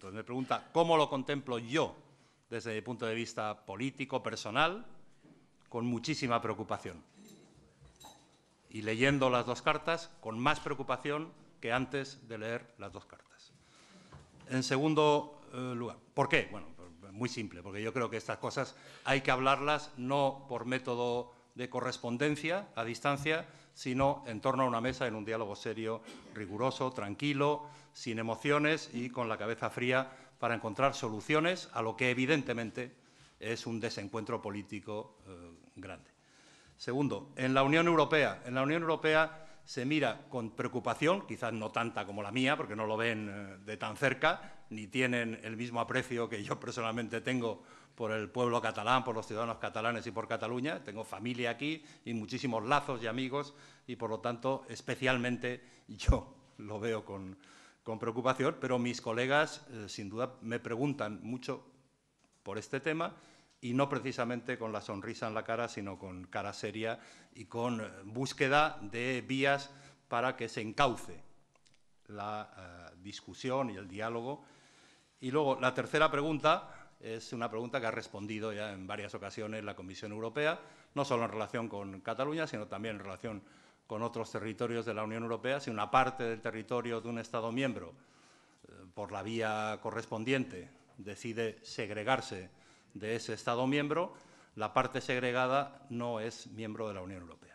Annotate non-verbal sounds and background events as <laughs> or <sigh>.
Entonces, Me pregunta cómo lo contemplo yo desde el punto de vista político, personal, con muchísima preocupación. Y leyendo las dos cartas, con más preocupación que antes de leer las dos cartas. En segundo eh, lugar, ¿por qué? Bueno, pues, muy simple, porque yo creo que estas cosas hay que hablarlas no por método de correspondencia a distancia, sino en torno a una mesa en un diálogo serio, riguroso, tranquilo, sin emociones y con la cabeza fría para encontrar soluciones a lo que evidentemente es un desencuentro político eh, grande. Segundo, en la Unión En la Unión Europea se mira con preocupación, quizás no tanta como la mía, porque no lo ven eh, de tan cerca, ni tienen el mismo aprecio que yo personalmente tengo por el pueblo catalán, por los ciudadanos catalanes y por Cataluña. Tengo familia aquí y muchísimos lazos y amigos y, por lo tanto, especialmente <laughs> yo lo veo con, preocupación, pero mis colegas, eh, sin duda, me preguntan mucho por este tema y no precisamente con la sonrisa en la cara, sino con cara seria y con eh, búsqueda de vías para que se encauce la eh, discusión y el diálogo. Y luego, la tercera pregunta es una pregunta que ha respondido ya en varias ocasiones la Comisión Europea, no solo en relación con Cataluña, sino también en relación con otros territorios de la Unión Europea. Si una parte del territorio de un Estado miembro, eh, por la vía correspondiente, decide segregarse de ese Estado miembro, la parte segregada no es miembro de la Unión Europea.